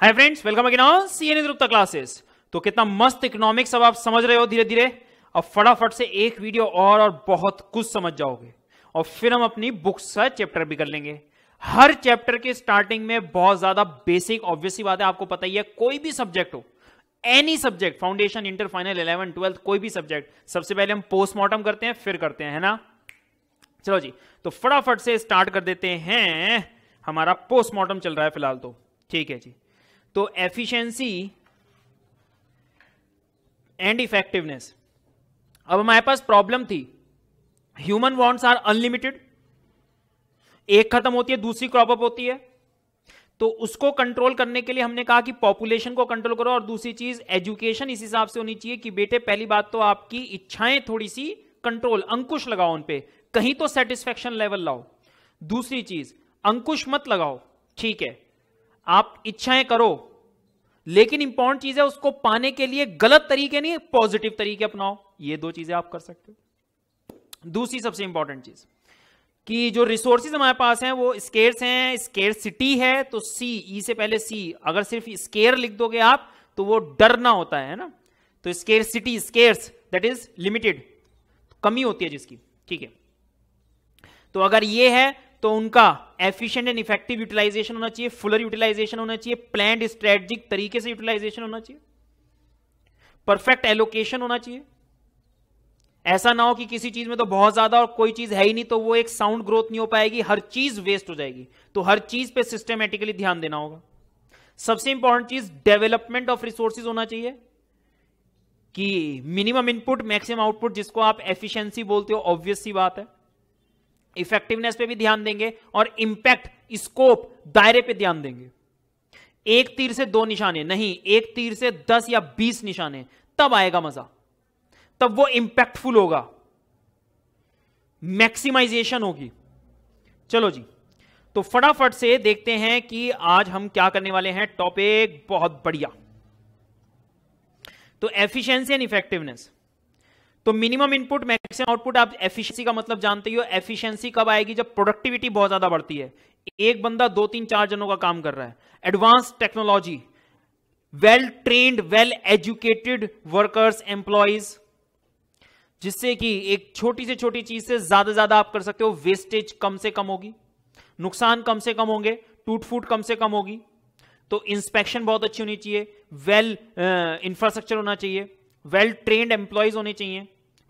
hi friends welcome again on CNA Gupta classes तो कितना मस्त इकोनॉमिक्स अब आप समझ रहे हो धीरे धीरे अब फटाफट से एक वीडियो और और बहुत कुछ समझ जाओगे और फिर हम अपनी बुक्स का चैप्टर भी कर लेंगे हर चैप्टर के स्टार्टिंग में बहुत ज्यादा बेसिक ऑब्वियसली बात है आपको पता ही है कोई भी सब्जेक्ट हो any subject foundation inter final eleven twelfth कोई भी सब्जेक्ट सबसे पहले हम पोस्टमार्टम करते हैं फिर करते हैं है ना चलो जी तो फटाफट से स्टार्ट कर देते हैं हमारा पोस्टमार्टम चल रहा है फिलहाल तो ठीक है जी तो एफिशिएंसी एंड इफेक्टिवनेस अब हमारे पास प्रॉब्लम थी ह्यूमन वॉन्ट्स आर अनलिमिटेड एक खत्म होती है दूसरी क्रॉप अप होती है तो उसको कंट्रोल करने के लिए हमने कहा कि पॉपुलेशन को कंट्रोल करो और दूसरी चीज एजुकेशन इस हिसाब से होनी चाहिए कि बेटे पहली बात तो आपकी इच्छाएं थोड़ी सी कंट्रोल अंकुश लगाओ उन पे कहीं तो सेटिस्फेक्शन लेवल लाओ दूसरी चीज अंकुश मत लगाओ ठीक है आप इच्छाएं करो लेकिन इंपॉर्टेंट चीज है उसको पाने के लिए गलत तरीके नहीं पॉजिटिव तरीके अपनाओ ये दो चीजें आप कर सकते हो दूसरी सबसे इंपॉर्टेंट चीज कि जो रिसोर्सेज हमारे पास हैं वो स्केर्स हैं स्केयर सिटी है तो सी ई e से पहले सी अगर सिर्फ स्केयर लिख दोगे आप तो वो डरना होता है ना तो scarcity scarce that is limited कमी होती है जिसकी ठीक है तो अगर ये है तो उनका एफिशिएंट एंड इफेक्टिव यूटिलाइजेशन होना चाहिए फुलर यूटिलाइजेशन होना चाहिए प्लान स्ट्रेटेजिक तरीके से यूटिलाइजेशन होना चाहिए परफेक्ट एलोकेशन होना चाहिए ऐसा ना हो कि किसी चीज में तो बहुत ज्यादा और कोई चीज है ही नहीं तो वो एक साउंड ग्रोथ नहीं हो पाएगी हर चीज वेस्ट हो जाएगी तो हर चीज पे सिस्टमेटिकली ध्यान देना होगा सबसे इंपॉर्टेंट चीज डेवलपमेंट ऑफ रिसोर्सिस होना चाहिए कि मिनिमम इनपुट मैक्सिमम आउटपुट जिसको आप एफिशिएंसी बोलते हो ऑब्वियस सी बात है इफेक्टिवनेस पे भी ध्यान देंगे और इंपैक्ट स्कोप दायरे पे ध्यान देंगे एक तीर से दो निशाने नहीं एक तीर से दस या बीस निशाने तब आएगा मजा तब वो इंपैक्टफुल होगा मैक्सिमाइजेशन होगी चलो जी तो फटाफट से देखते हैं कि आज हम क्या करने वाले हैं टॉपिक बहुत बढ़िया तो एफिशिएंसी एंड इफेक्टिवनेस तो मिनिमम इनपुट मैक्सिमम आउटपुट आप एफिशिएंसी का मतलब जानते हो एफिशिएंसी कब आएगी जब प्रोडक्टिविटी बहुत ज्यादा बढ़ती है एक बंदा दो तीन चार जनों का काम कर रहा है advance technology well trained well educated workers employees जिससे कि एक छोटी से छोटी चीज से ज्यादा ज्यादा आप कर सकते हो वेस्टेज कम से कम होगी नुकसान कम से कम होंगे टूट फूट कम से कम होगी तो इंस्पेक्शन बहुत अच्छी होनी चाहिए वेल इंफ्रास्ट्रक्चर होना चाहिए वेल ट्रेन्ड एम्प्लॉयज होने चाहिए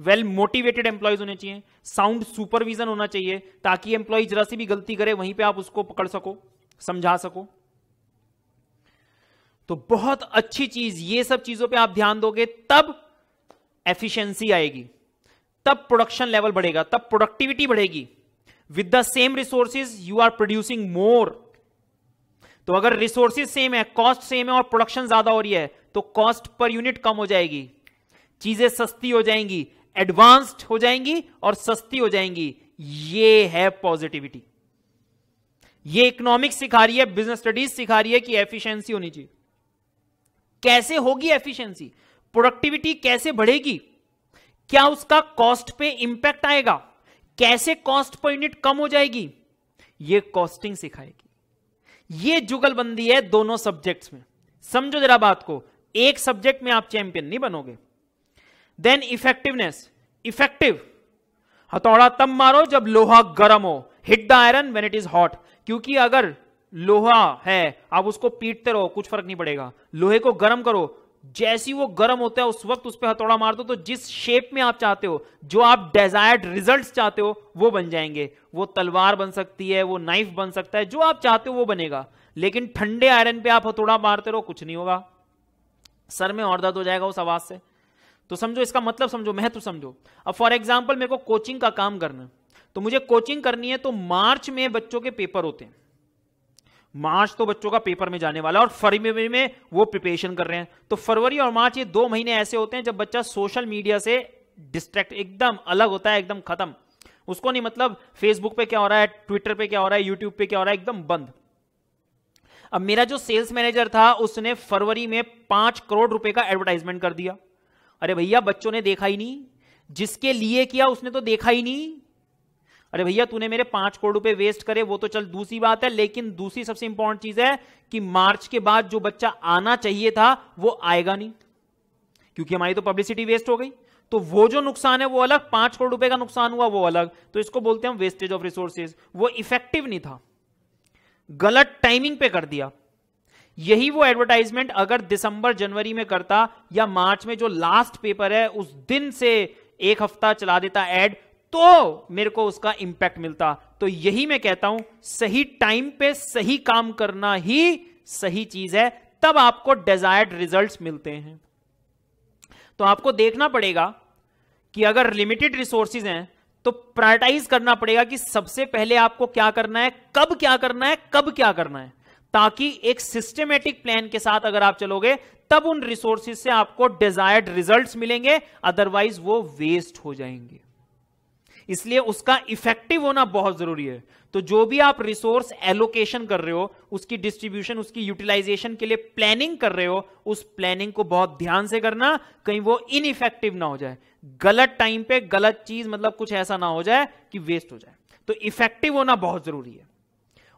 वेल मोटिवेटेड एम्प्लॉयज होने चाहिए साउंड सुपरविजन होना चाहिए ताकि एम्प्लॉय जरा सी भी गलती करे वहीं पे आप उसको पकड़ सको समझा सको तो बहुत अच्छी चीज ये सब चीजों पे आप ध्यान दोगे तब एफिशिएंसी आएगी तब प्रोडक्शन लेवल बढ़ेगा तब प्रोडक्टिविटी बढ़ेगी with the same resources you are producing more तो अगर रिसोर्सिस सेम है कॉस्ट सेम है और प्रोडक्शन ज्यादा हो रही है तो कॉस्ट पर यूनिट कम हो जाएगी चीजें सस्ती हो जाएंगी एडवांस्ड हो जाएंगी और सस्ती हो जाएंगी ये है पॉजिटिविटी ये इकोनॉमिक्स सिखा रही है बिजनेस स्टडीज सिखा रही है कि एफिशिएंसी होनी चाहिए कैसे होगी एफिशिएंसी प्रोडक्टिविटी कैसे बढ़ेगी क्या उसका कॉस्ट पे इंपैक्ट आएगा कैसे कॉस्ट पर यूनिट कम हो जाएगी ये कॉस्टिंग सिखाएगी ये जुगलबंदी है दोनों सब्जेक्ट्स में समझो जरा बात को एक सब्जेक्ट में आप चैंपियन नहीं बनोगे देन इफेक्टिवनेस इफेक्टिव हथौड़ा तब मारो जब लोहा गर्म हो hit the iron when it is hot क्योंकि अगर लोहा है आप उसको पीटते रहो कुछ फर्क नहीं पड़ेगा लोहे को गर्म करो जैसी वो गर्म होता है उस वक्त उस पर हथौड़ा मार दो तो जिस शेप में आप चाहते हो जो आप डिजायर्ड रिजल्ट चाहते हो वो बन जाएंगे वो तलवार बन सकती है वो नाइफ बन सकता है जो आप चाहते हो वो बनेगा लेकिन ठंडे आयरन पे आप हथौड़ा मारते रहो कुछ नहीं होगा सर में और दर्द हो जाएगा उस आवाज से तो समझो इसका मतलब समझो महत्व समझो अब फॉर एग्जाम्पल मेरे को कोचिंग का काम करना तो मुझे कोचिंग करनी है तो मार्च में बच्चों के पेपर होते हैं मार्च तो बच्चों का पेपर में जाने वाला और फरवरी में वो प्रिपरेशन कर रहे हैं तो फरवरी और मार्च ये दो महीने ऐसे होते हैं जब बच्चा सोशल मीडिया से डिस्ट्रैक्ट एकदम अलग होता है एकदम खत्म उसको नहीं मतलब फेसबुक पे क्या हो रहा है ट्विटर पे क्या हो रहा है यूट्यूब पे क्या हो रहा है एकदम बंद अब मेरा जो सेल्स मैनेजर था उसने फरवरी में पांच करोड़ रुपए का एडवर्टाइजमेंट कर दिया अरे भैया बच्चों ने देखा ही नहीं जिसके लिए किया उसने तो देखा ही नहीं अरे भैया तूने मेरे पांच करोड़ रुपए वेस्ट करे वो तो चल दूसरी बात है लेकिन दूसरी सबसे इंपॉर्टेंट चीज है कि मार्च के बाद जो बच्चा आना चाहिए था वो आएगा नहीं क्योंकि हमारी तो पब्लिसिटी वेस्ट हो गई तो वो जो नुकसान है वो अलग पांच करोड़ रुपए का नुकसान हुआ वो अलग तो इसको बोलते हैं वेस्टेज ऑफ रिसोर्सेज वो इफेक्टिव नहीं था गलत टाइमिंग पे कर दिया यही वो एडवर्टाइजमेंट अगर दिसंबर जनवरी में करता या मार्च में जो लास्ट पेपर है उस दिन से एक हफ्ता चला देता एड तो मेरे को उसका इंपैक्ट मिलता तो यही मैं कहता हूं सही टाइम पे सही काम करना ही सही चीज है तब आपको डिजायर्ड रिजल्ट्स मिलते हैं तो आपको देखना पड़ेगा कि अगर लिमिटेड रिसोर्सेज हैं तो प्रायटाइज करना पड़ेगा कि सबसे पहले आपको क्या करना है कब क्या करना है कब क्या करना है ताकि एक सिस्टमेटिक प्लान के साथ अगर आप चलोगे तब उन रिसोर्सिस से आपको डिजायर्ड रिजल्ट्स मिलेंगे अदरवाइज वो वेस्ट हो जाएंगे इसलिए उसका इफेक्टिव होना बहुत जरूरी है तो जो भी आप रिसोर्स एलोकेशन कर रहे हो उसकी डिस्ट्रीब्यूशन उसकी यूटिलाइजेशन के लिए प्लानिंग कर रहे हो उस प्लानिंग को बहुत ध्यान से करना कहीं वो इनइफेक्टिव ना हो जाए गलत टाइम पे गलत चीज मतलब कुछ ऐसा ना हो जाए कि वेस्ट हो जाए तो इफेक्टिव होना बहुत जरूरी है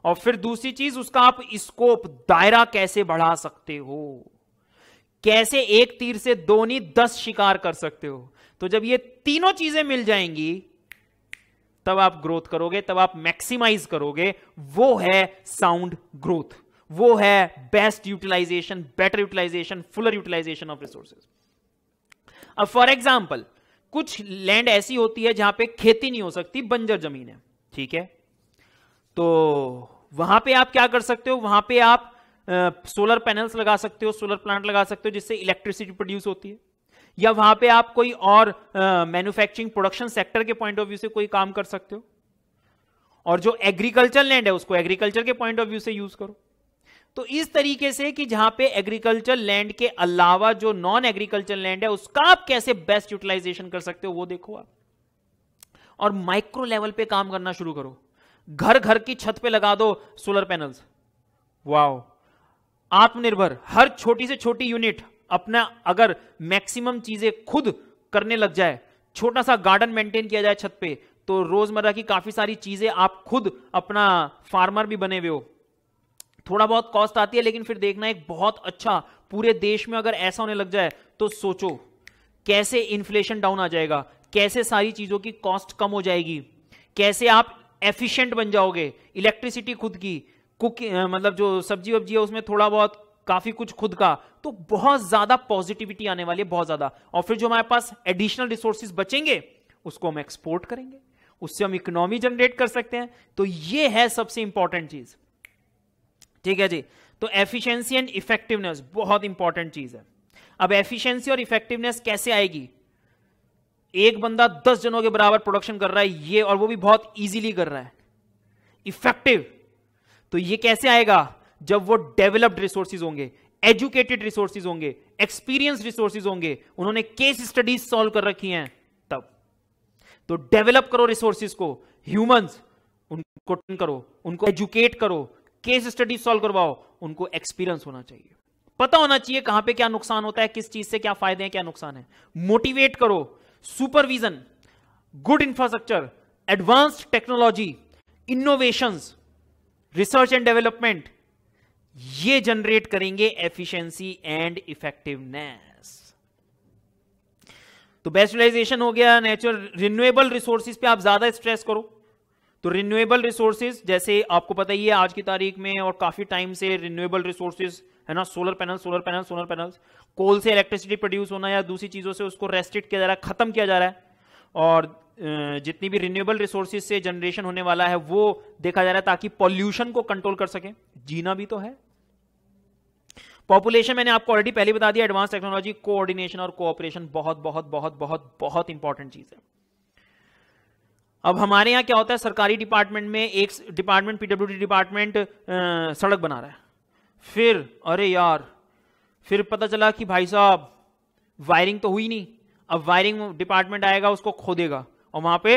और फिर दूसरी चीज उसका आप स्कोप दायरा कैसे बढ़ा सकते हो कैसे एक तीर से दो नहीं दस शिकार कर सकते हो तो जब ये तीनों चीजें मिल जाएंगी तब आप ग्रोथ करोगे तब आप मैक्सिमाइज करोगे वो है साउंड ग्रोथ वो है best utilisation better utilisation fuller utilisation of resources अब फॉर एग्जाम्पल कुछ लैंड ऐसी होती है जहां पे खेती नहीं हो सकती बंजर जमीन है ठीक है तो वहां पे आप क्या कर सकते हो वहां पे आप सोलर पैनल्स लगा सकते हो सोलर प्लांट लगा सकते हो जिससे इलेक्ट्रिसिटी प्रोड्यूस होती है या वहां पे आप कोई और मैन्युफैक्चरिंग प्रोडक्शन सेक्टर के पॉइंट ऑफ व्यू से कोई काम कर सकते हो और जो एग्रीकल्चर लैंड है उसको एग्रीकल्चर के पॉइंट ऑफ व्यू से यूज करो तो इस तरीके से कि जहां पे एग्रीकल्चर लैंड के अलावा जो नॉन एग्रीकल्चर लैंड है उसका आप कैसे बेस्ट यूटिलाइजेशन कर सकते हो वो देखो आप और माइक्रो लेवल पे काम करना शुरू करो घर घर की छत पे लगा दो सोलर पैनल्स वाओ आत्मनिर्भर हर छोटी से छोटी यूनिट अपना अगर मैक्सिमम चीजें खुद करने लग जाए छोटा सा गार्डन मेंटेन किया जाए छत पे तो रोजमर्रा की काफी सारी चीजें आप खुद अपना फार्मर भी बने हुए हो थोड़ा बहुत कॉस्ट आती है लेकिन फिर देखना एक बहुत अच्छा पूरे देश में अगर ऐसा होने लग जाए तो सोचो कैसे इन्फ्लेशन डाउन आ जाएगा कैसे सारी चीजों की कॉस्ट कम हो जाएगी कैसे आप एफिशिएंट बन जाओगे इलेक्ट्रिसिटी खुद की कुक मतलब जो सब्जी वब्जी है उसमें थोड़ा बहुत काफी कुछ खुद का तो बहुत ज्यादा पॉजिटिविटी आने वाली है बहुत ज्यादा और फिर जो हमारे पास एडिशनल रिसोर्सेज बचेंगे उसको हम एक्सपोर्ट करेंगे उससे हम इकोनॉमी जनरेट कर सकते हैं तो ये है सबसे इंपॉर्टेंट चीज ठीक है जी तो एफिशिएंसी एंड इफेक्टिवनेस बहुत इंपॉर्टेंट चीज है अब एफिशिएंसी और इफेक्टिवनेस कैसे आएगी एक बंदा दस जनों के बराबर प्रोडक्शन कर रहा है ये और वो भी बहुत इजीली कर रहा है इफेक्टिव तो ये कैसे आएगा जब वो डेवलप्ड रिसोर्सिस होंगे एजुकेटेड रिसोर्सिस होंगे एक्सपीरियंस रिसोर्सिस होंगे उन्होंने केस स्टडीज सॉल्व कर रखी हैं तब तो डेवलप करो रिसोर्सिस को ह्यूमंस उनको करो उनको एजुकेट करो केस स्टडीज सॉल्व करवाओ उनको एक्सपीरियंस होना चाहिए पता होना चाहिए कहां पे क्या नुकसान होता है किस चीज से क्या फायदे हैं क्या नुकसान है मोटिवेट करो supervision good infrastructure advanced technology innovations research and development ये जनरेट करेंगे एफिशिएंसी एंड इफेक्टिवनेस तो बेस्टलाइजेशन हो गया नेचुरल रिन्यूएबल रिसोर्सिस पे आप ज्यादा स्ट्रेस करो तो रिन्यूएबल रिसोर्सेज जैसे आपको पता ही है आज की तारीख में और काफी टाइम से रिन्यूएबल रिसोर्सेज है ना solar panel solar panel solar panel coal से इलेक्ट्रिसिटी प्रोड्यूस होना या दूसरी चीजों से उसको रेस्ट्रिक्ट किया जा रहा है खत्म किया जा रहा है और जितनी भी रिन्यूएबल रिसोर्सेज से जनरेशन होने वाला है वो देखा जा रहा है ताकि पॉल्यूशन को कंट्रोल कर सके जीना भी तो है पॉपुलेशन मैंने आपको ऑलरेडी पहले बता दिया एडवांस टेक्नोलॉजी कोऑर्डिनेशन और कोऑपरेशन बहुत बहुत बहुत बहुत बहुत इंपॉर्टेंट चीज है अब हमारे यहाँ क्या होता है सरकारी डिपार्टमेंट में एक डिपार्टमेंट पीडब्ल्यूडी डिपार्टमेंट सड़क बना रहा है फिर अरे यार फिर पता चला कि भाई साहब वायरिंग तो हुई नहीं अब वायरिंग डिपार्टमेंट आएगा उसको खोदेगा और वहां पे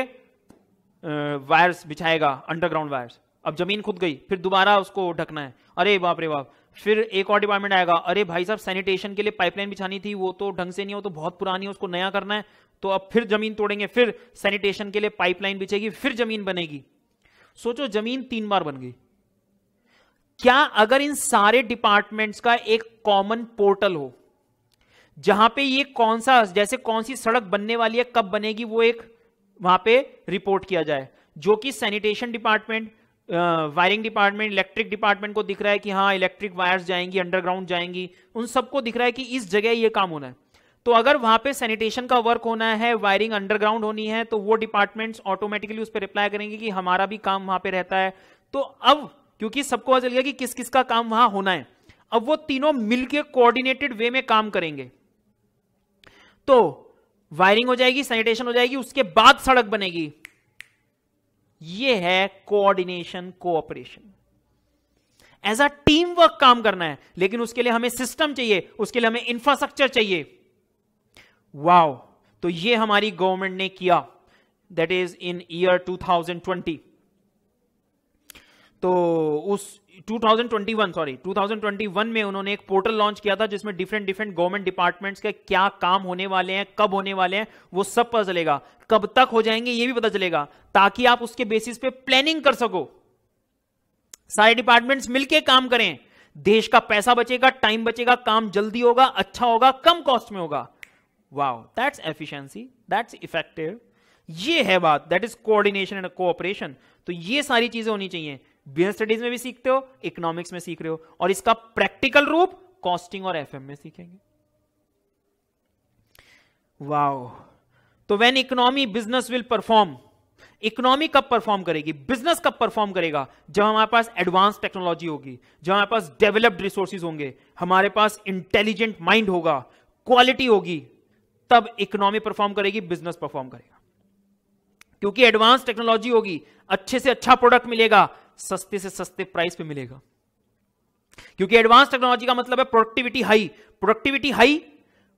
वायर्स बिछाएगा अंडरग्राउंड वायर्स अब जमीन खुद गई फिर दोबारा उसको ढकना है अरे बाप रे बाप फिर एक और डिपार्टमेंट आएगा अरे भाई साहब सैनिटेशन के लिए पाइपलाइन बिछानी थी वो तो ढंग से नहीं हो तो बहुत पुरानी है उसको नया करना है तो अब फिर जमीन तोड़ेंगे फिर सैनिटेशन के लिए पाइपलाइन बिछेगी फिर जमीन बनेगी सोचो जमीन तीन बार बन गई क्या अगर इन सारे डिपार्टमेंट्स का एक कॉमन पोर्टल हो जहां पे ये कौन सा जैसे कौन सी सड़क बनने वाली है कब बनेगी वो एक वहां पे रिपोर्ट किया जाए जो कि sanitation department wiring department electric department को दिख रहा है कि हाँ इलेक्ट्रिक वायर्स जाएंगी अंडरग्राउंड जाएंगी उन सबको दिख रहा है कि इस जगह ये काम होना है तो अगर वहां पे सैनिटेशन का वर्क होना है वायरिंग अंडरग्राउंड होनी है तो वो डिपार्टमेंट्स ऑटोमेटिकली उस पर रिप्लाई करेंगे कि हमारा भी काम वहां पे रहता है तो अब क्योंकि सबको पता चल गया कि किस किस का काम वहां होना है अब वो तीनों मिलकर कोऑर्डिनेटेड वे में काम करेंगे तो वायरिंग हो जाएगी सैनिटेशन हो जाएगी उसके बाद सड़क बनेगी ये है coordination cooperation as a team work काम करना है लेकिन उसके लिए हमें सिस्टम चाहिए उसके लिए हमें इंफ्रास्ट्रक्चर चाहिए वाओ तो ये हमारी गवर्नमेंट ने किया दैट इज इन ईयर 2020 तो उस 2021 सॉरी 2021 में उन्होंने एक पोर्टल लॉन्च किया था जिसमें डिफरेंट डिफरेंट गवर्नमेंट डिपार्टमेंट्स के क्या काम होने वाले हैं कब होने वाले हैं वो सब पता चलेगा कब तक हो जाएंगे ये भी पता चलेगा ताकि आप उसके बेसिस पे प्लानिंग कर सको सारे डिपार्टमेंट्स मिलके काम करें देश का पैसा बचेगा टाइम बचेगा काम जल्दी होगा अच्छा होगा कम कॉस्ट में होगा wow that's efficiency that's effective ये है बात that is coordination and cooperation तो ये सारी चीजें होनी चाहिए बिजनेस स्टडीज में भी सीखते हो इकोनॉमिक्स में सीख रहे हो और इसका प्रैक्टिकल रूप कॉस्टिंग और एफएम में सीखेंगे वाओ तो when economy business will perform economy कब परफॉर्म करेगी बिजनेस कब परफॉर्म करेगा जब हमारे पास एडवांस टेक्नोलॉजी होगी जब हमारे पास डेवलप्ड रिसोर्सेज होंगे हमारे पास इंटेलिजेंट माइंड होगा क्वालिटी होगी तब इकोनॉमी परफॉर्म करेगी बिजनेस परफॉर्म करेगा क्योंकि एडवांस टेक्नोलॉजी होगी अच्छे से अच्छा प्रोडक्ट मिलेगा सस्ते से सस्ते प्राइस पे मिलेगा क्योंकि एडवांस टेक्नोलॉजी का मतलब है प्रोडक्टिविटी हाई प्रोडक्टिविटी हाई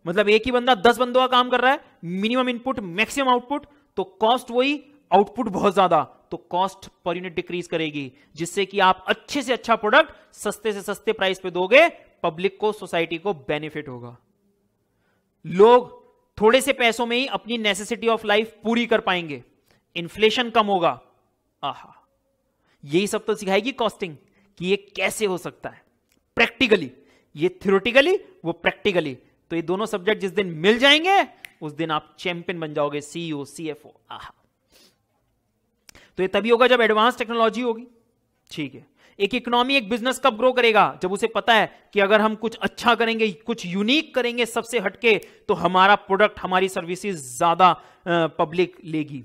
मतलब एक ही बंदा दस बंदों का काम कर रहा है मिनिमम इनपुट मैक्सिमम आउटपुट तो कॉस्ट वही आउटपुट बहुत ज्यादा तो कॉस्ट पर यूनिट डिक्रीज करेगी जिससे कि आप अच्छे से अच्छा प्रोडक्ट सस्ते से सस्ते प्राइस पे दोगे पब्लिक को सोसाइटी को बेनिफिट होगा लोग थोड़े से पैसों में ही अपनी नेसेसिटी ऑफ लाइफ पूरी कर पाएंगे इन्फ्लेशन कम होगा आहा यही सब तो सिखाएगी कॉस्टिंग कि ये कैसे हो सकता है प्रैक्टिकली ये थ्योरेटिकली वो प्रैक्टिकली तो ये दोनों सब्जेक्ट जिस दिन मिल जाएंगे उस दिन आप चैंपियन बन जाओगे सीईओ सीएफओ e आहा तो ये तभी होगा जब एडवांस टेक्नोलॉजी होगी ठीक है एक इकोनॉमी एक बिजनेस कब ग्रो करेगा जब उसे पता है कि अगर हम कुछ अच्छा करेंगे कुछ यूनिक करेंगे सबसे हटके तो हमारा प्रोडक्ट हमारी सर्विसेज ज्यादा पब्लिक लेगी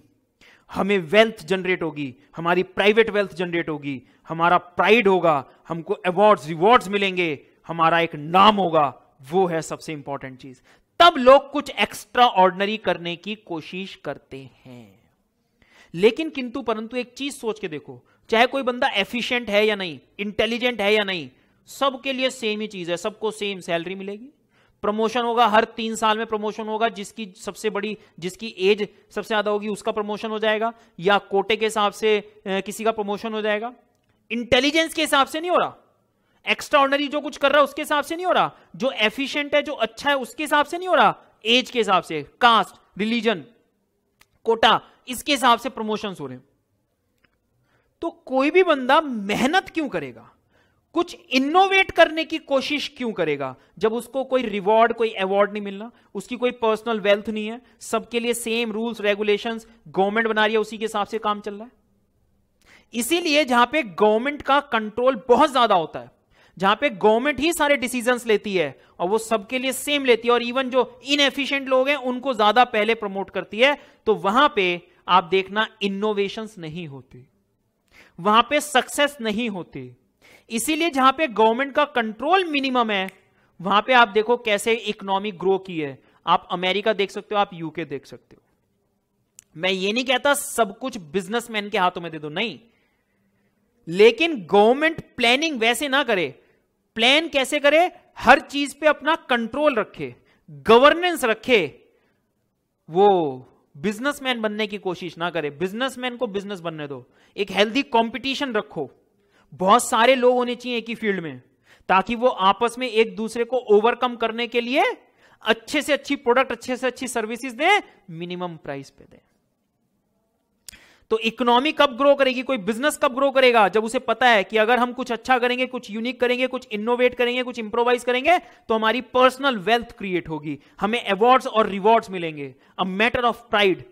हमें वेल्थ जनरेट होगी हमारी प्राइवेट वेल्थ जनरेट होगी हमारा प्राइड होगा हमको अवार्ड्स रिवॉर्ड्स मिलेंगे हमारा एक नाम होगा वो है सबसे इंपॉर्टेंट चीज तब लोग कुछ एक्स्ट्रा ऑर्डनरी करने की कोशिश करते हैं लेकिन किंतु परंतु एक चीज सोच के देखो चाहे कोई बंदा एफिशिएंट है या नहीं इंटेलिजेंट है या नहीं सबके लिए सेम ही चीज है सबको सेम सैलरी मिलेगी प्रमोशन होगा हर तीन साल में प्रमोशन होगा जिसकी सबसे बड़ी जिसकी एज सबसे ज्यादा होगी उसका प्रमोशन हो जाएगा या कोटे के हिसाब से किसी का प्रमोशन हो जाएगा इंटेलिजेंस के हिसाब से नहीं हो रहा एक्स्ट्रा ऑर्डनरी जो कुछ कर रहा है उसके हिसाब से नहीं हो रहा जो एफिशिएंट है जो अच्छा है उसके हिसाब से नहीं हो रहा एज के हिसाब से कास्ट रिलीजन कोटा इसके हिसाब से प्रमोशन हो रहे हैं तो कोई भी बंदा मेहनत क्यों करेगा कुछ इनोवेट करने की कोशिश क्यों करेगा जब उसको कोई रिवॉर्ड कोई अवार्ड नहीं मिलना उसकी कोई पर्सनल वेल्थ नहीं है सबके लिए सेम रूल्स रेगुलेशंस गवर्नमेंट बना रही है उसी के हिसाब से काम चल रहा है इसीलिए जहां पे गवर्नमेंट का कंट्रोल बहुत ज्यादा होता है जहां पे गवर्नमेंट ही सारे डिसीजन लेती है और वो सबके लिए सेम लेती है और इवन जो इनएफिशियंट लोग हैं उनको ज्यादा पहले प्रमोट करती है तो वहां पे आप देखना इनोवेशन नहीं होती वहां पे सक्सेस नहीं होते इसीलिए जहां पे गवर्नमेंट का कंट्रोल मिनिमम है वहां पे आप देखो कैसे इकोनॉमी ग्रो की है आप अमेरिका देख सकते हो आप यूके देख सकते हो मैं ये नहीं कहता सब कुछ बिजनेसमैन के हाथों में दे दो नहीं लेकिन गवर्नमेंट प्लानिंग वैसे ना करे प्लान कैसे करे हर चीज पे अपना कंट्रोल रखे गवर्नेंस रखे वो बिजनेसमैन बनने की कोशिश ना करें बिजनेसमैन को बिजनेस बनने दो एक हेल्दी कंपटीशन रखो बहुत सारे लोग होने चाहिए एक ही फील्ड में ताकि वो आपस में एक दूसरे को ओवरकम करने के लिए अच्छे से अच्छी प्रोडक्ट अच्छे से अच्छी सर्विसेज दें मिनिमम प्राइस पे दें तो इकोनॉमी कब ग्रो करेगी कोई बिजनेस कब ग्रो करेगा जब उसे पता है कि अगर हम कुछ अच्छा करेंगे कुछ यूनिक करेंगे कुछ इनोवेट करेंगे कुछ इंप्रोवाइज करेंगे तो हमारी पर्सनल वेल्थ क्रिएट होगी हमें अवार्ड्स और रिवॉर्ड्स मिलेंगे अ मैटर ऑफ प्राइड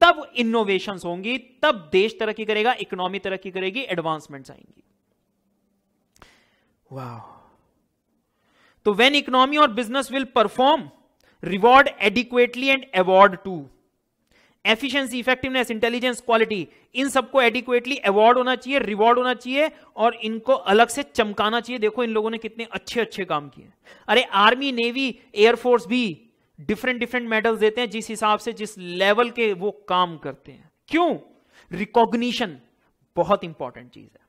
तब इनोवेशन होंगी तब देश तरक्की करेगा इकोनॉमी तरक्की करेगी एडवांसमेंट आएंगी वाह तो वेन इकोनॉमी और business will perform reward adequately and award to efficiency effectiveness intelligence quality इन सबको एडिक्वेटली अवार्ड होना चाहिए रिवॉर्ड होना चाहिए और इनको अलग से चमकाना चाहिए देखो इन लोगों ने कितने अच्छे अच्छे काम किए अरे आर्मी नेवी एयरफोर्स भी डिफरेंट डिफरेंट मेडल्स देते हैं जिस हिसाब से जिस लेवल के वो काम करते हैं क्यों रिकॉग्निशन बहुत इंपॉर्टेंट चीज है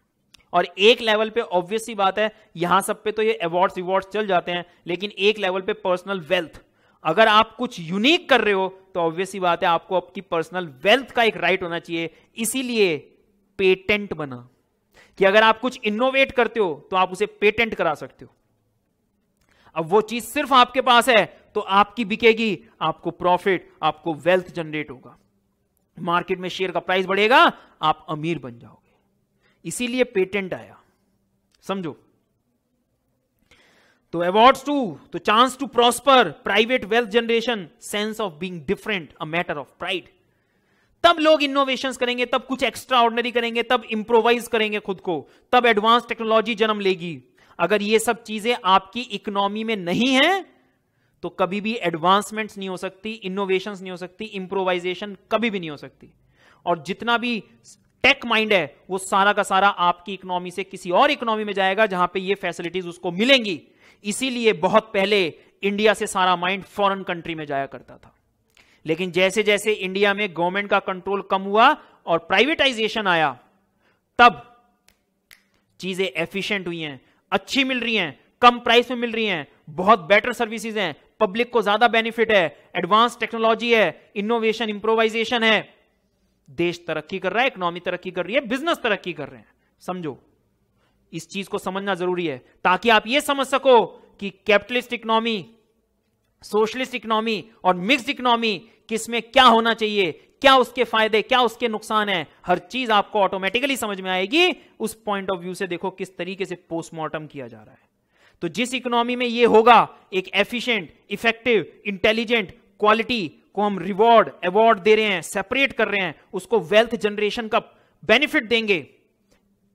और एक लेवल पे ऑब्वियसली बात है यहां सब पे तो ये अवार्ड्स रिवॉर्ड्स चल जाते हैं लेकिन एक लेवल पे पर्सनल वेल्थ अगर आप कुछ यूनिक कर रहे हो तो ऑब्वियसली बात है आपको आपकी पर्सनल वेल्थ का एक राइट होना चाहिए इसीलिए पेटेंट बना कि अगर आप कुछ इनोवेट करते हो तो आप उसे पेटेंट करा सकते हो अब वो चीज सिर्फ आपके पास है तो आपकी बिकेगी आपको प्रॉफिट आपको वेल्थ जनरेट होगा मार्केट में शेयर का प्राइस बढ़ेगा आप अमीर बन जाओगे इसीलिए पेटेंट आया समझो तो अवार्ड्स टू तो chance to prosper private wealth generation sense of being different a matter of pride तब लोग इनोवेशन करेंगे तब कुछ एक्स्ट्रा ऑर्डनरी करेंगे तब इंप्रोवाइज करेंगे खुद को तब एडवांस टेक्नोलॉजी जन्म लेगी अगर ये सब चीजें आपकी इकोनॉमी में नहीं है तो कभी भी एडवांसमेंट नहीं हो सकती इनोवेशन नहीं हो सकती इंप्रोवाइजेशन कभी भी नहीं हो सकती और जितना भी टेक माइंड है वो सारा का सारा आपकी इकोनॉमी से किसी और इकोनॉमी में जाएगा जहां पे ये फैसिलिटीज उसको मिलेंगी इसीलिए बहुत पहले इंडिया से सारा माइंड फॉरेन कंट्री में जाया करता था लेकिन जैसे जैसे इंडिया में गवर्नमेंट का कंट्रोल कम हुआ और प्राइवेटाइजेशन आया तब चीजें एफिशिएंट हुई हैं अच्छी मिल रही हैं कम प्राइस में मिल रही हैं बहुत बेटर सर्विसेज हैं पब्लिक को ज्यादा बेनिफिट है एडवांस टेक्नोलॉजी है इनोवेशन इंप्रोवाइजेशन है देश तरक्की कर रहा है इकोनॉमी तरक्की कर रही है बिजनेस तरक्की कर रहे हैं समझो इस चीज को समझना जरूरी है ताकि आप ये समझ सको कि कैपिटलिस्ट इकोनॉमी सोशलिस्ट इकोनॉमी और मिक्स इकोनॉमी किसमें क्या होना चाहिए क्या उसके फायदे क्या उसके नुकसान है हर चीज आपको ऑटोमेटिकली समझ में आएगी उस पॉइंट ऑफ व्यू से देखो किस तरीके से पोस्टमार्टम किया जा रहा है तो जिस इकोनॉमी में ये होगा एक एफिशिएंट इफेक्टिव इंटेलिजेंट क्वालिटी को हम रिवॉर्ड अवॉर्ड दे रहे हैं सेपरेट कर रहे हैं उसको वेल्थ जनरेशन का बेनिफिट देंगे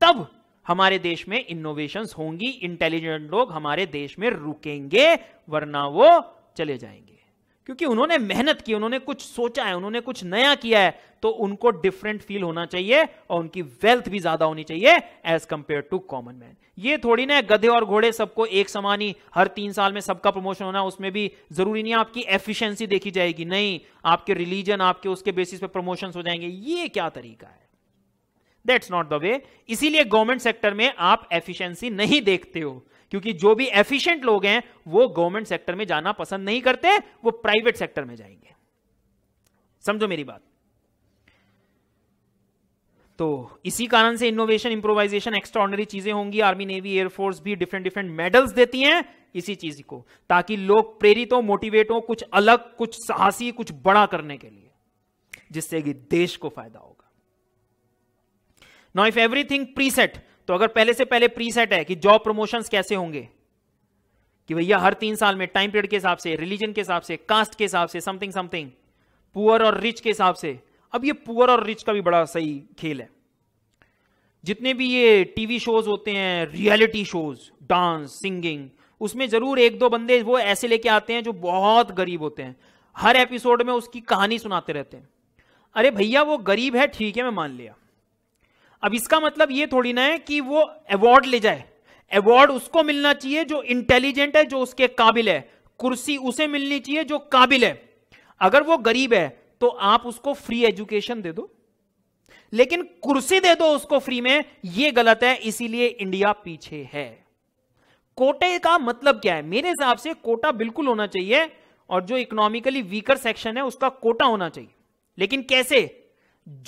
तब हमारे देश में इनोवेशन होंगी इंटेलिजेंट लोग हमारे देश में रुकेंगे वरना वो चले जाएंगे क्योंकि उन्होंने मेहनत की उन्होंने कुछ सोचा है उन्होंने कुछ नया किया है तो उनको डिफरेंट फील होना चाहिए और उनकी वेल्थ भी ज्यादा होनी चाहिए as compare to common man ये थोड़ी ना गधे और घोड़े सबको एक समान ही हर तीन साल में सबका प्रमोशन होना उसमें भी जरूरी नहीं आपकी एफिशिएंसी देखी जाएगी नहीं आपके रिलीजन आपके उसके बेसिस पे प्रमोशन हो जाएंगे ये क्या तरीका है दैट्स नॉट द वे इसीलिए गवर्नमेंट सेक्टर में आप एफिशिएंसी नहीं देखते हो क्योंकि जो भी एफिशिएंट लोग हैं वो गवर्नमेंट सेक्टर में जाना पसंद नहीं करते वो प्राइवेट सेक्टर में जाएंगे समझो मेरी बात तो इसी कारण से इनोवेशन इंप्रोवाइजेशन एक्स्ट्रॉर्डनरी चीजें होंगी आर्मी नेवी एयरफोर्स भी डिफरेंट डिफरेंट मेडल्स देती हैं इसी चीज को ताकि लोग प्रेरित हो मोटिवेट हो कुछ अलग कुछ साहसी कुछ बड़ा करने के लिए जिससे कि देश को फायदा होगा नाउ इफ एवरीथिंग प्रीसेट तो अगर पहले से पहले प्रीसेट है कि जॉब प्रमोशंस कैसे होंगे कि भैया हर तीन साल में टाइम पीरियड के हिसाब से रिलीजन के हिसाब से कास्ट के हिसाब से समथिंग समथिंग पुअर और रिच के हिसाब से अब ये पुअर और रिच का भी बड़ा सही खेल है जितने भी ये टीवी शोज होते हैं रियलिटी शोज डांस सिंगिंग उसमें जरूर एक दो बंदे वो ऐसे लेके आते हैं जो बहुत गरीब होते हैं हर एपिसोड में उसकी कहानी सुनाते रहते हैं अरे भैया वो गरीब है ठीक है मैं मान लिया अब इसका मतलब ये थोड़ी ना है कि वो अवार्ड ले जाए अवार्ड उसको मिलना चाहिए जो इंटेलिजेंट है जो उसके काबिल है कुर्सी उसे मिलनी चाहिए जो काबिल है अगर वो गरीब है तो आप उसको फ्री एजुकेशन दे दो लेकिन कुर्सी दे दो उसको फ्री में यह गलत है इसीलिए इंडिया पीछे है कोटे का मतलब क्या है मेरे हिसाब से कोटा बिल्कुल होना चाहिए और जो इकोनॉमिकली वीकर सेक्शन है उसका कोटा होना चाहिए लेकिन कैसे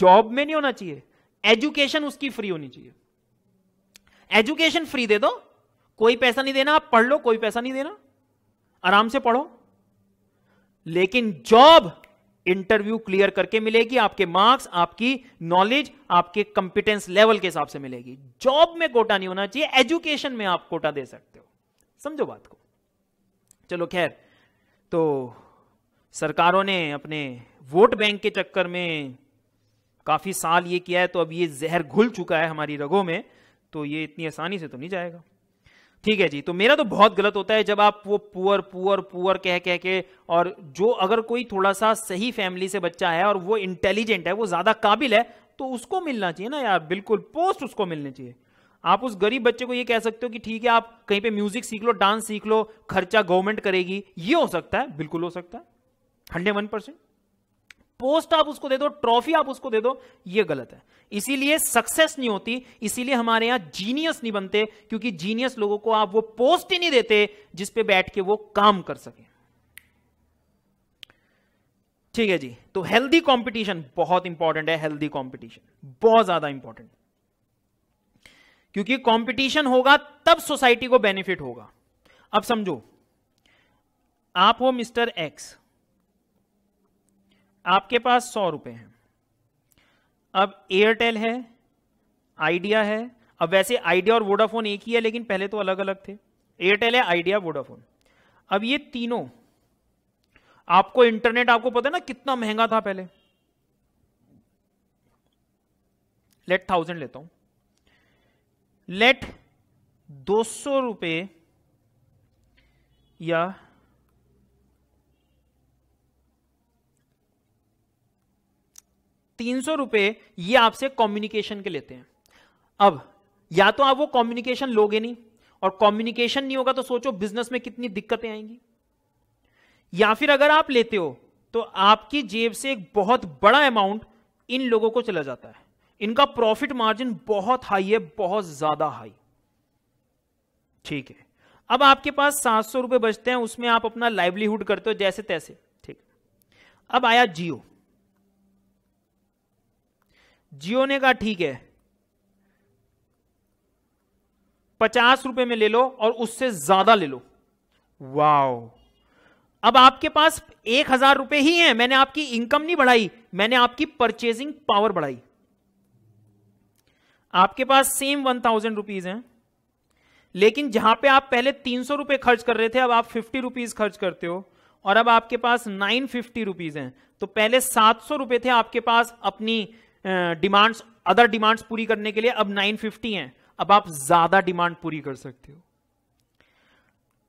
जॉब में नहीं होना चाहिए एजुकेशन उसकी फ्री होनी चाहिए एजुकेशन फ्री दे दो कोई पैसा नहीं देना आप पढ़ लो कोई पैसा नहीं देना आराम से पढ़ो लेकिन जॉब इंटरव्यू क्लियर करके मिलेगी आपके मार्क्स आपकी नॉलेज आपके कंपिटेंस लेवल के हिसाब से मिलेगी जॉब में कोटा नहीं होना चाहिए एजुकेशन में आप कोटा दे सकते हो समझो बात को चलो खैर तो सरकारों ने अपने वोट बैंक के चक्कर में काफ़ी साल ये किया है तो अब ये जहर घुल चुका है हमारी रगों में तो ये इतनी आसानी से तो नहीं जाएगा ठीक है जी तो मेरा तो बहुत गलत होता है जब आप वो पुअर पुअर पुअर कह कह के और जो अगर कोई थोड़ा सा सही फैमिली से बच्चा है और वो इंटेलिजेंट है वो ज़्यादा काबिल है तो उसको मिलना चाहिए ना यार बिल्कुल पोस्ट उसको मिलनी चाहिए आप उस गरीब बच्चे को ये कह सकते हो कि ठीक है आप कहीं पे म्यूजिक सीख लो डांस सीख लो खर्चा गवर्नमेंट करेगी ये हो सकता है बिल्कुल हो सकता है हंड्रेड वन परसेंट पोस्ट आप उसको दे दो ट्रॉफी आप उसको दे दो ये गलत है इसीलिए सक्सेस नहीं होती इसीलिए हमारे यहां जीनियस नहीं बनते क्योंकि जीनियस लोगों को आप वो पोस्ट ही नहीं देते जिसपे बैठ के वो काम कर सके ठीक है जी तो हेल्दी कंपटीशन बहुत इंपॉर्टेंट है हेल्दी कंपटीशन बहुत ज्यादा इंपॉर्टेंट क्योंकि कंपटीशन होगा तब सोसाइटी को बेनिफिट होगा अब समझो आप हो मिस्टर एक्स आपके पास सौ रुपए हैं अब एयरटेल है आइडिया है अब वैसे आइडिया और वोडाफोन एक ही है लेकिन पहले तो अलग अलग थे एयरटेल है आइडिया वोडाफोन अब ये तीनों आपको इंटरनेट आपको पता है ना कितना महंगा था पहले लेट थाउजेंड लेता हूं लेट दो सौ रुपये या तीन सौ रुपए ये आपसे कम्युनिकेशन के लेते हैं अब या तो आप वो कम्युनिकेशन लोगे नहीं और कम्युनिकेशन नहीं होगा तो सोचो बिजनेस में कितनी दिक्कतें आएंगी या फिर अगर आप लेते हो तो आपकी जेब से एक बहुत बड़ा अमाउंट इन लोगों को चला जाता है इनका प्रॉफिट मार्जिन बहुत हाई है बहुत ज्यादा हाई ठीक है अब आपके पास सात सौ रुपए बचते हैं उसमें आप अपना लाइवलीहुड करते हो जैसे तैसे ठीक अब आया जियो जियो ने कहा ठीक है पचास रुपए में ले लो और उससे ज्यादा ले लो वाओ अब आपके पास एक हजार रुपए ही हैं मैंने आपकी इनकम नहीं बढ़ाई मैंने आपकी परचेजिंग पावर बढ़ाई आपके पास सेम वन थाउजेंड रुपीज है लेकिन जहां पे आप पहले तीन सौ रुपए खर्च कर रहे थे अब आप फिफ्टी रुपीज खर्च करते हो और अब आपके पास नाइन फिफ्टी रुपीज है तो पहले सात सौ रुपए थे आपके पास अपनी डिमांड्स अदर डिमांड्स पूरी करने के लिए अब 950 हैं अब आप ज्यादा डिमांड पूरी कर सकते हो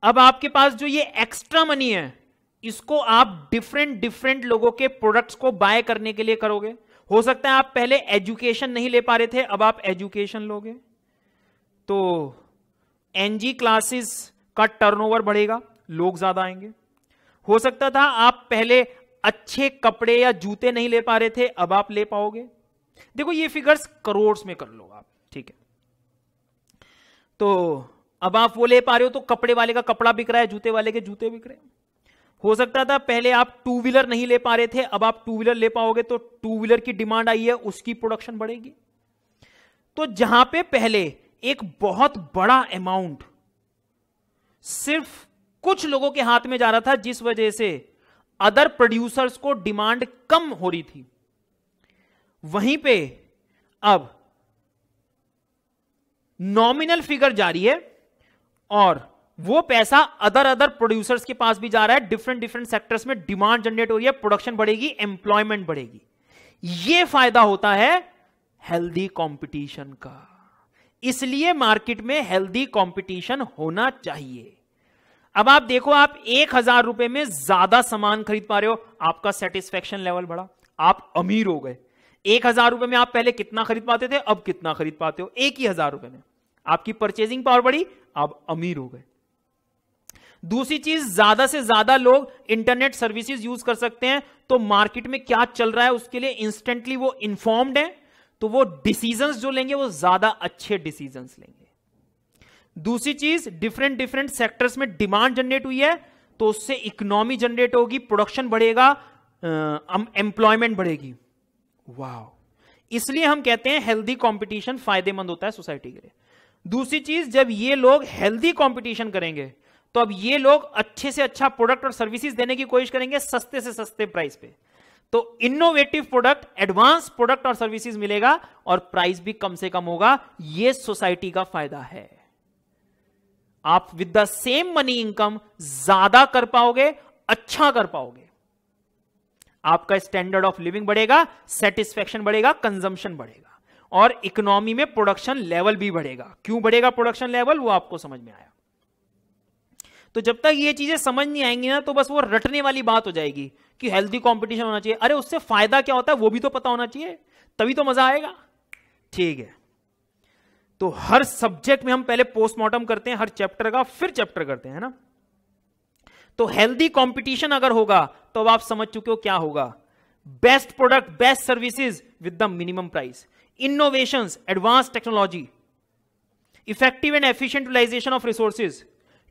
अब आपके पास जो ये एक्स्ट्रा मनी है इसको आप डिफरेंट डिफरेंट लोगों के प्रोडक्ट्स को बाय करने के लिए करोगे हो सकता है आप पहले एजुकेशन नहीं ले पा रहे थे अब आप एजुकेशन लोगे तो एनजी क्लासेस का टर्नओवर बढ़ेगा लोग ज्यादा आएंगे हो सकता था आप पहले अच्छे कपड़े या जूते नहीं ले पा रहे थे अब आप ले पाओगे देखो ये फिगर्स करोड़ में कर लो आप ठीक है तो अब आप वो ले पा रहे हो तो कपड़े वाले का कपड़ा बिक रहा है जूते वाले के जूते बिक रहे हैं हो सकता था पहले आप टू व्हीलर नहीं ले पा रहे थे अब आप टू व्हीलर ले पाओगे तो टू व्हीलर की डिमांड आई है उसकी प्रोडक्शन बढ़ेगी तो जहां पे पहले एक बहुत बड़ा अमाउंट सिर्फ कुछ लोगों के हाथ में जा रहा था जिस वजह से अदर प्रोड्यूसर्स को डिमांड कम हो रही थी वहीं पे अब नॉमिनल फिगर जारी है और वो पैसा अदर अदर प्रोड्यूसर्स के पास भी जा रहा है डिफरेंट डिफरेंट सेक्टर्स में डिमांड जनरेट हो रही है प्रोडक्शन बढ़ेगी एम्प्लॉयमेंट बढ़ेगी ये फायदा होता है हेल्दी कंपटीशन का इसलिए मार्केट में हेल्दी कंपटीशन होना चाहिए अब आप देखो आप एक हजार रुपए में ज्यादा सामान खरीद पा रहे हो आपका सेटिस्फेक्शन लेवल बढ़ा आप अमीर हो गए एक हजार रुपए में आप पहले कितना खरीद पाते थे अब कितना खरीद पाते हो एक ही हजार रुपए में आपकी परचेजिंग पावर बढ़ी आप अमीर हो गए दूसरी चीज ज्यादा से ज्यादा लोग इंटरनेट सर्विसेज यूज कर सकते हैं तो मार्केट में क्या चल रहा है उसके लिए इंस्टेंटली वो इंफॉर्म्ड है तो वो डिसीजन जो लेंगे वो ज्यादा अच्छे डिसीजन लेंगे दूसरी चीज डिफरेंट डिफरेंट सेक्टर्स में डिमांड जनरेट हुई है तो उससे इकोनॉमी जनरेट होगी प्रोडक्शन बढ़ेगा एम्प्लॉयमेंट बढ़ेगी वाह इसलिए हम कहते हैं हेल्दी कंपटीशन फायदेमंद होता है सोसाइटी के लिए दूसरी चीज जब ये लोग हेल्दी कंपटीशन करेंगे तो अब ये लोग अच्छे से अच्छा प्रोडक्ट और सर्विसेज देने की कोशिश करेंगे सस्ते से सस्ते प्राइस पे तो इनोवेटिव प्रोडक्ट एडवांस प्रोडक्ट और सर्विसेज मिलेगा और प्राइस भी कम से कम होगा ये सोसाइटी का फायदा है आप with the same money income ज्यादा कर पाओगे अच्छा कर पाओगे आपका स्टैंडर्ड ऑफ लिविंग बढ़ेगा सेटिस्फेक्शन बढ़ेगा कंजम्पशन बढ़ेगा और इकोनॉमी में प्रोडक्शन लेवल भी बढ़ेगा क्यों बढ़ेगा प्रोडक्शन लेवल वो आपको समझ में आया तो जब तक ये चीजें समझ नहीं आएंगी ना तो बस वो रटने वाली बात हो जाएगी कि हेल्दी कॉम्पिटिशन होना चाहिए अरे उससे फायदा क्या होता है वो भी तो पता होना चाहिए तभी तो मजा आएगा ठीक है तो हर सब्जेक्ट में हम पहले पोस्टमार्टम करते हैं हर चैप्टर का फिर चैप्टर करते हैं ना तो हेल्दी कंपटीशन अगर होगा तो अब आप समझ चुके हो क्या होगा best product best services with the minimum price innovation advance technology effective and एफिशियंटलाइजेशन ऑफ रिसोर्सेज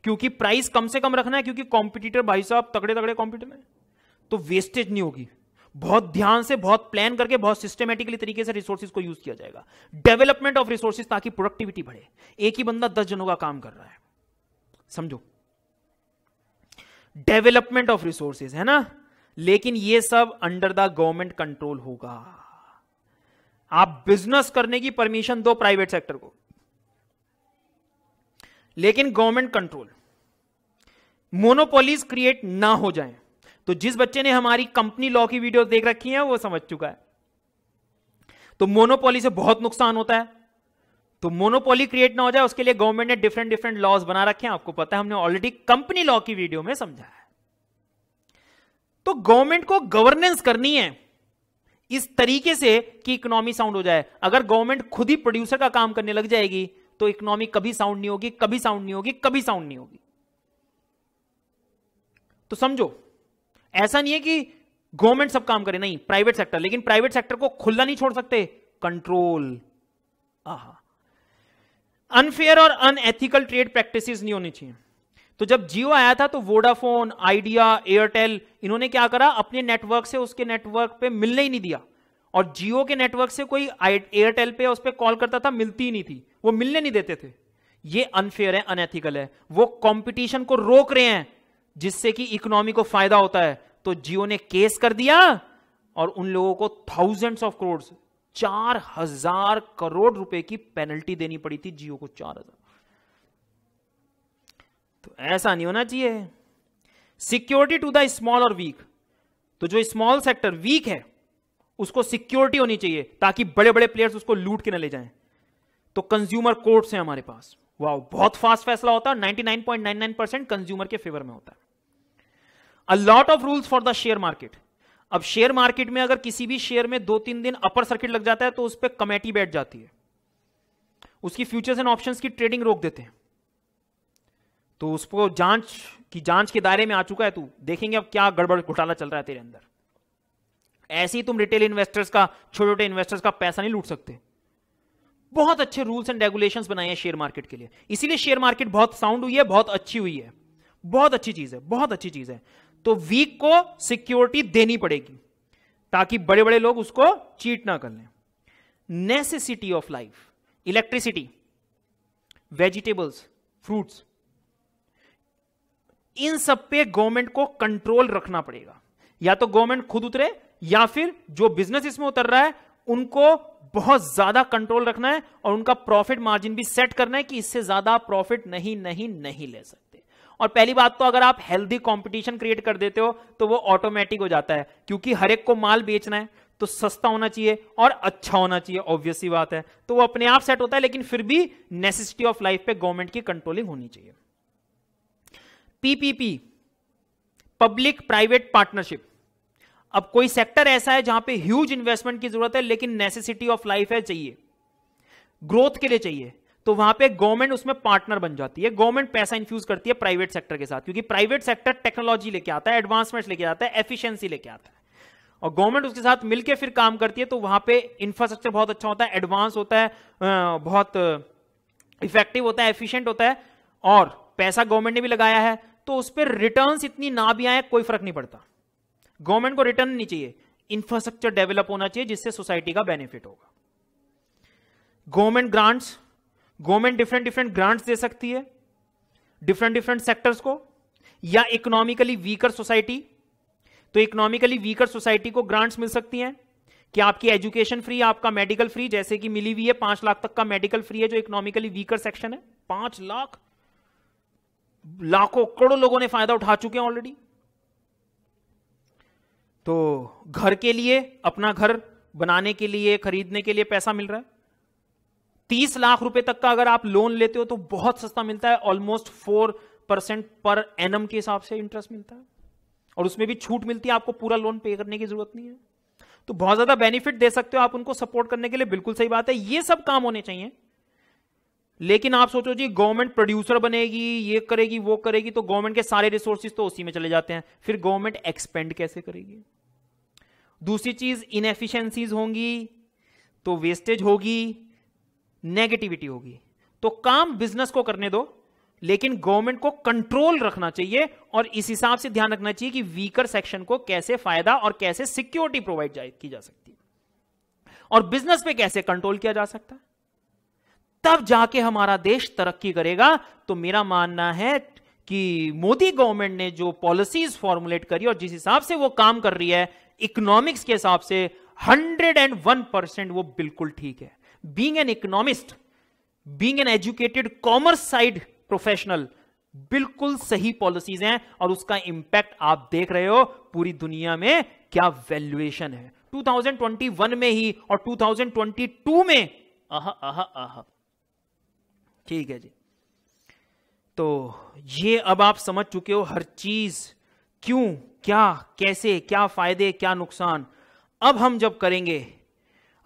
क्योंकि प्राइस कम से कम रखना है क्योंकि कॉम्पिटिटर भाई साहब तगड़े तगड़े कॉम्पिटिटर में तो वेस्टेज नहीं होगी बहुत ध्यान से बहुत प्लान करके बहुत सिस्टमेटिकली तरीके से रिसोर्सेज को यूज किया जाएगा डेवलपमेंट ऑफ रिसोर्सेज ताकि प्रोडक्टिविटी बढ़े एक ही बंदा दस जनों का काम कर रहा है समझो डेवलपमेंट ऑफ रिसोर्सेज है ना लेकिन ये सब अंडर द गवर्नमेंट कंट्रोल होगा आप बिजनेस करने की परमिशन दो प्राइवेट सेक्टर को लेकिन गवर्नमेंट कंट्रोल मोनोपोलीज क्रिएट ना हो जाए तो जिस बच्चे ने हमारी कंपनी लॉ की वीडियो देख रखी है वो समझ चुका है तो मोनोपोली से बहुत नुकसान होता है तो मोनोपोली क्रिएट ना हो जाए उसके लिए गवर्नमेंट ने डिफरेंट डिफरेंट लॉज बना रखे हैं आपको पता है हमने ऑलरेडी कंपनी लॉ की वीडियो में समझा है तो गवर्नमेंट को गवर्नेंस करनी है इस तरीके से कि इकोनॉमी साउंड हो जाए अगर गवर्नमेंट खुद ही प्रोड्यूसर का काम करने लग जाएगी तो इकोनॉमी कभी साउंड नहीं होगी कभी साउंड नहीं होगी कभी साउंड नहीं होगी तो समझो ऐसा नहीं है कि गवर्नमेंट सब काम करे नहीं प्राइवेट सेक्टर लेकिन प्राइवेट सेक्टर को खुला नहीं छोड़ सकते कंट्रोल आहा अनफेयर और अनएथिकल ट्रेड प्रैक्टिसेस नहीं होनी चाहिए तो जब जियो आया था तो वोडाफोन आइडिया एयरटेल इन्होंने क्या करा अपने नेटवर्क से उसके नेटवर्क पे मिलने ही नहीं दिया और जियो के नेटवर्क से कोई एयरटेल पे उस पर कॉल करता था मिलती ही नहीं थी वो मिलने नहीं देते थे ये अनफेयर है अनएथिकल है वो कंपटीशन को रोक रहे हैं जिससे कि इकोनॉमी को फायदा होता है तो जियो ने केस कर दिया और उन लोगों को थाउजेंड्स ऑफ करोड़ चार हजार करोड़ रुपए की पेनल्टी देनी पड़ी थी जियो को चार हजार तो ऐसा नहीं होना चाहिए सिक्योरिटी टू द स्मॉल और वीक तो जो स्मॉल सेक्टर वीक है उसको सिक्योरिटी होनी चाहिए ताकि बड़े बड़े प्लेयर्स उसको लूट के ना ले जाएं तो कंज्यूमर कोर्ट्स हैं हमारे पास वाह बहुत फास्ट फैसला होता है 99.99 परसेंट कंज्यूमर के फेवर में होता है a lot of rules for the share market अब शेयर मार्केट में अगर किसी भी शेयर में दो तीन दिन अपर सर्किट लग जाता है तो उस पर कमेटी बैठ जाती है उसकी फ्यूचर्स एंड ऑप्शंस की ट्रेडिंग रोक देते हैं तो उसको जांच की जांच के दायरे में आ चुका है तू तो देखेंगे अब क्या गड़बड़ घोटाला चल रहा है तेरे अंदर ऐसे ही तुम रिटेल इन्वेस्टर्स का छोटे छोटे इन्वेस्टर्स का पैसा नहीं लूट सकते बहुत अच्छे रूल्स एंड रेगुलेशंस बनाए हैं शेयर मार्केट के लिए इसीलिए शेयर मार्केट बहुत साउंड हुई है बहुत अच्छी हुई है बहुत अच्छी चीज है बहुत अच्छी चीज है तो वीक को सिक्योरिटी देनी पड़ेगी ताकि बड़े बड़े लोग उसको चीट ना कर लें necessity of life electricity vegetables fruits इन सब पे गवर्नमेंट को कंट्रोल रखना पड़ेगा या तो गवर्नमेंट खुद उतरे या फिर जो बिजनेस इसमें उतर रहा है उनको बहुत ज्यादा कंट्रोल रखना है और उनका प्रॉफिट मार्जिन भी सेट करना है कि इससे ज्यादा प्रॉफिट नहीं नहीं नहीं ले सकते और पहली बात तो अगर आप हेल्दी कंपटीशन क्रिएट कर देते हो तो वो ऑटोमेटिक हो जाता है क्योंकि हर एक को माल बेचना है तो सस्ता होना चाहिए और अच्छा होना चाहिए ऑब्वियसली बात है तो वो अपने आप सेट होता है लेकिन फिर भी नेसेसिटी ऑफ लाइफ पे गवर्नमेंट की कंट्रोलिंग होनी चाहिए पीपीपी पब्लिक प्राइवेट पार्टनरशिप अब कोई सेक्टर ऐसा है जहां पे ह्यूज इन्वेस्टमेंट की जरूरत है लेकिन नेसेसिटी ऑफ लाइफ है चाहिए ग्रोथ के लिए चाहिए तो वहां पे गवर्नमेंट उसमें पार्टनर बन जाती है गवर्नमेंट पैसा इन्फ्यूज करती है प्राइवेट सेक्टर के साथ क्योंकि प्राइवेट सेक्टर टेक्नोलॉजी लेके आता है एडवांसमेंट लेके आता है एफिशिएंसी लेके आता है और गवर्नमेंट उसके साथ मिलकर फिर काम करती है तो वहां पे इंफ्रास्ट्रक्चर बहुत अच्छा होता है एडवांस होता है बहुत इफेक्टिव होता है एफिशिएंट होता है और पैसा गवर्नमेंट ने भी लगाया है तो उस पर रिटर्न इतनी ना भी आए कोई फर्क नहीं पड़ता गवर्नमेंट को रिटर्न नहीं चाहिए इंफ्रास्ट्रक्चर डेवलप होना चाहिए जिससे सोसाइटी का बेनिफिट होगा government grants government different different grants दे सकती है डिफरेंट डिफरेंट सेक्टर्स को या इकोनॉमिकली वीकर सोसाइटी तो इकोनॉमिकली वीकर सोसाइटी को ग्रांट्स मिल सकती हैं कि आपकी एजुकेशन फ्री आपका मेडिकल फ्री जैसे कि मिली हुई है पांच लाख तक का मेडिकल फ्री है जो इकोनॉमिकली वीकर सेक्शन है पांच लाख लाखों करोड़ों लोगों ने फायदा उठा चुके हैं ऑलरेडी तो घर के लिए अपना घर बनाने के लिए खरीदने के लिए पैसा मिल रहा है तीस लाख रुपए तक का अगर आप लोन लेते हो तो बहुत सस्ता मिलता है ऑलमोस्ट फोर परसेंट पर एन के हिसाब से इंटरेस्ट मिलता है और उसमें भी छूट मिलती है आपको पूरा लोन पे करने की जरूरत नहीं है तो बहुत ज्यादा बेनिफिट दे सकते हो आप उनको सपोर्ट करने के लिए बिल्कुल सही बात है ये सब काम होने चाहिए लेकिन आप सोचो जी गवर्नमेंट प्रोड्यूसर बनेगी ये करेगी वो करेगी तो गवर्नमेंट के सारे रिसोर्सेज तो उसी में चले जाते हैं फिर गवर्नमेंट एक्सपेंड कैसे करेगी दूसरी चीज इनएफिशिएंसीज होंगी तो वेस्टेज होगी नेगेटिविटी होगी तो काम बिजनेस को करने दो लेकिन गवर्नमेंट को कंट्रोल रखना चाहिए और इस हिसाब से ध्यान रखना चाहिए कि वीकर सेक्शन को कैसे फायदा और कैसे सिक्योरिटी प्रोवाइड की जा सकती है और बिजनेस पे कैसे कंट्रोल किया जा सकता है तब जाके हमारा देश तरक्की करेगा तो मेरा मानना है कि मोदी गवर्नमेंट ने जो पॉलिसीज फॉर्मुलेट करी और जिस हिसाब से वो काम कर रही है इकोनॉमिक्स के हिसाब से वन परसेंट वो बिल्कुल ठीक है being an economist being an educated commerce side professional बिल्कुल सही पॉलिसीज हैं और उसका इंपैक्ट आप देख रहे हो पूरी दुनिया में क्या वैल्यूएशन है 2021 में ही और 2022 में आह आह आह ठीक है जी तो ये अब आप समझ चुके हो हर चीज क्यों क्या कैसे क्या फायदे क्या नुकसान अब हम जब करेंगे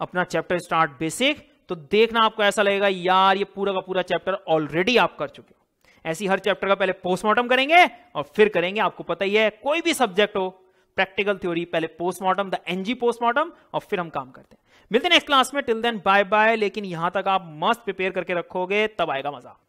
अपना चैप्टर स्टार्ट बेसिक तो देखना आपको ऐसा लगेगा यार ये पूरा का पूरा चैप्टर ऑलरेडी आप कर चुके हो ऐसी हर चैप्टर का पहले पोस्टमार्टम करेंगे और फिर करेंगे आपको पता ही है कोई भी सब्जेक्ट हो प्रैक्टिकल थ्योरी पहले पोस्टमार्टम द एनजी पोस्टमार्टम और फिर हम काम करते हैं मिलते हैं नेक्स्ट क्लास में टिल देन बाय बाय लेकिन यहां तक आप मस्त प्रिपेयर करके रखोगे तब आएगा मजा